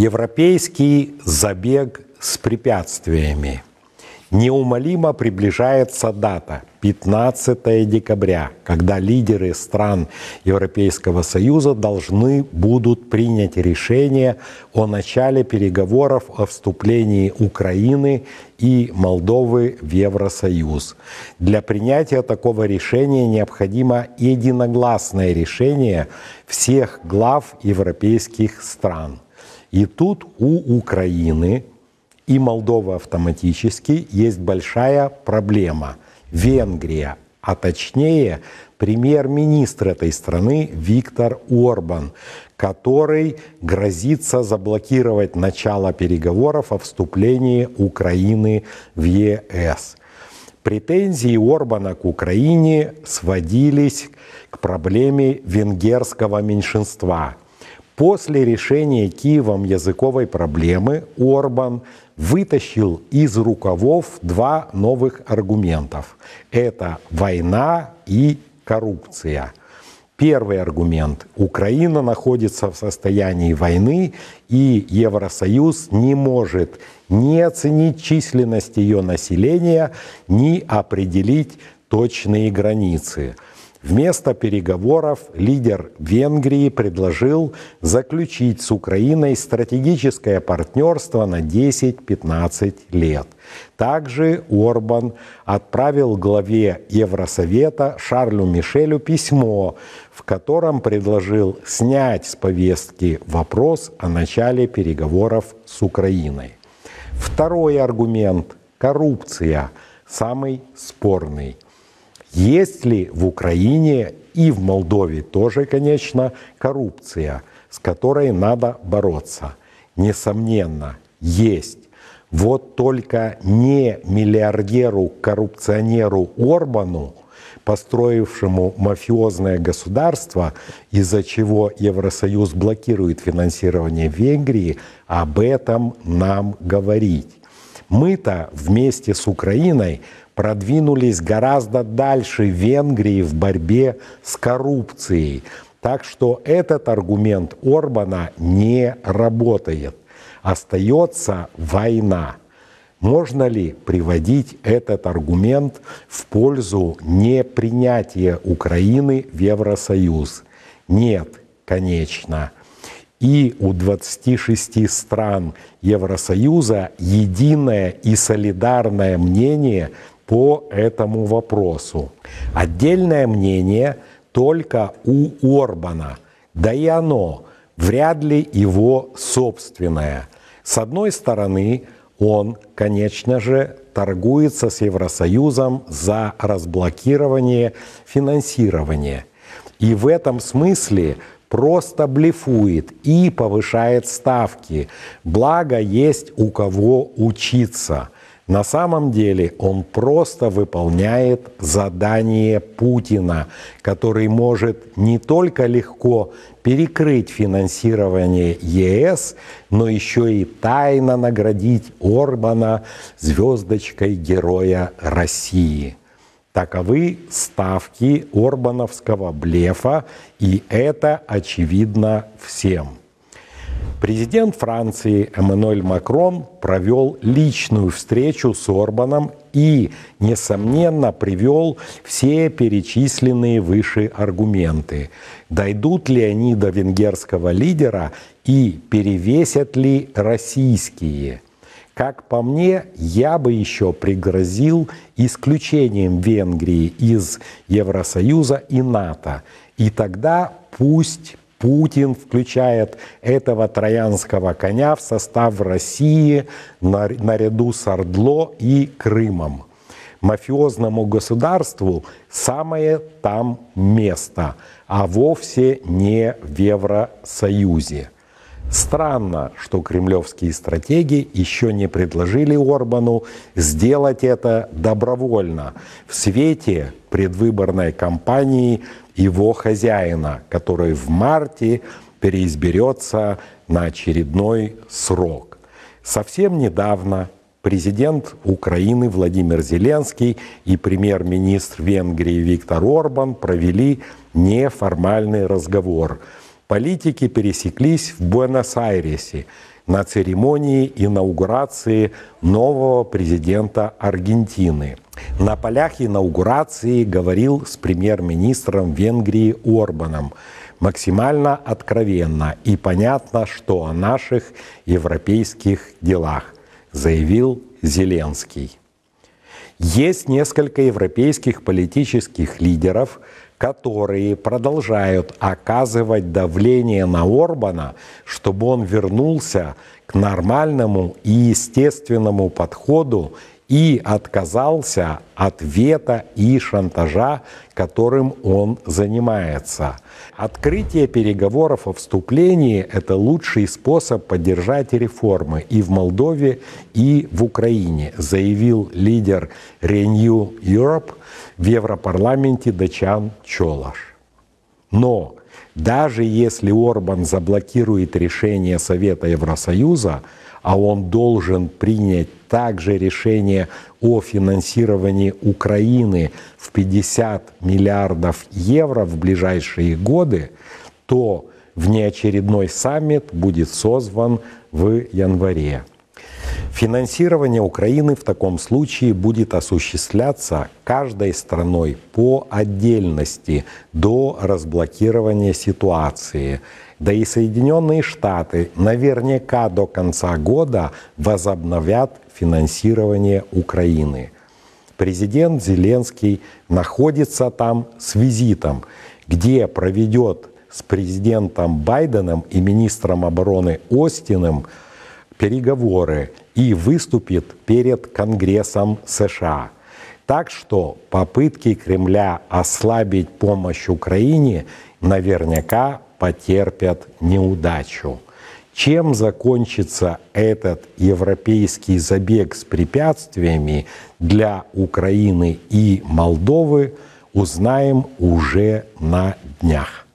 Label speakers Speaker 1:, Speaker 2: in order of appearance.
Speaker 1: Европейский забег с препятствиями. Неумолимо приближается дата 15 декабря, когда лидеры стран Европейского Союза должны будут принять решение о начале переговоров о вступлении Украины и Молдовы в Евросоюз. Для принятия такого решения необходимо единогласное решение всех глав европейских стран – и тут у Украины и Молдова автоматически есть большая проблема. Венгрия, а точнее премьер-министр этой страны Виктор Орбан, который грозится заблокировать начало переговоров о вступлении Украины в ЕС. Претензии Орбана к Украине сводились к проблеме венгерского меньшинства – После решения Киевом языковой проблемы Орбан вытащил из рукавов два новых аргументов. Это война и коррупция. Первый аргумент. Украина находится в состоянии войны, и Евросоюз не может ни оценить численность ее населения, ни определить точные границы. Вместо переговоров лидер Венгрии предложил заключить с Украиной стратегическое партнерство на 10-15 лет. Также Орбан отправил главе Евросовета Шарлю Мишелю письмо, в котором предложил снять с повестки вопрос о начале переговоров с Украиной. Второй аргумент – коррупция, самый спорный – есть ли в Украине и в Молдове тоже, конечно, коррупция, с которой надо бороться? Несомненно, есть. Вот только не миллиардеру, коррупционеру Орбану, построившему мафиозное государство, из-за чего Евросоюз блокирует финансирование Венгрии, об этом нам говорить. Мы-то вместе с Украиной продвинулись гораздо дальше Венгрии в борьбе с коррупцией. Так что этот аргумент Орбана не работает. Остается война. Можно ли приводить этот аргумент в пользу непринятия Украины в Евросоюз? Нет, конечно. И у 26 стран Евросоюза единое и солидарное мнение по этому вопросу. Отдельное мнение только у Орбана, да и оно вряд ли его собственное. С одной стороны, он, конечно же, торгуется с Евросоюзом за разблокирование финансирования. И в этом смысле просто блефует и повышает ставки. Благо есть у кого учиться – на самом деле он просто выполняет задание Путина, который может не только легко перекрыть финансирование ЕС, но еще и тайно наградить Орбана звездочкой Героя России. Таковы ставки Орбановского блефа, и это очевидно всем. Президент Франции Эммануэль Макрон провел личную встречу с Орбаном и, несомненно, привел все перечисленные выше аргументы. Дойдут ли они до венгерского лидера и перевесят ли российские? Как по мне, я бы еще пригрозил исключением Венгрии из Евросоюза и НАТО. И тогда пусть Путин включает этого троянского коня в состав России наряду с Ордло и Крымом. Мафиозному государству самое там место, а вовсе не в Евросоюзе. Странно, что кремлевские стратеги еще не предложили Орбану сделать это добровольно в свете предвыборной кампании его хозяина, который в марте переизберется на очередной срок. Совсем недавно президент Украины Владимир Зеленский и премьер-министр Венгрии Виктор Орбан провели неформальный разговор. Политики пересеклись в Буэнос-Айресе на церемонии инаугурации нового президента Аргентины – на полях инаугурации говорил с премьер-министром Венгрии Орбаном максимально откровенно и понятно, что о наших европейских делах, заявил Зеленский. Есть несколько европейских политических лидеров, которые продолжают оказывать давление на Орбана, чтобы он вернулся к нормальному и естественному подходу и отказался от вета и шантажа, которым он занимается. Открытие переговоров о вступлении – это лучший способ поддержать реформы и в Молдове, и в Украине, заявил лидер Renew Europe в Европарламенте Дачан Чолаш. Но даже если Орбан заблокирует решение Совета Евросоюза, а он должен принять также решение о финансировании Украины в 50 миллиардов евро в ближайшие годы, то внеочередной саммит будет созван в январе. Финансирование Украины в таком случае будет осуществляться каждой страной по отдельности до разблокирования ситуации. Да и Соединенные Штаты наверняка до конца года возобновят финансирование Украины. Президент Зеленский находится там с визитом, где проведет с президентом Байденом и министром обороны Остином переговоры и выступит перед Конгрессом США. Так что попытки Кремля ослабить помощь Украине наверняка потерпят неудачу. Чем закончится этот европейский забег с препятствиями для Украины и Молдовы, узнаем уже на днях.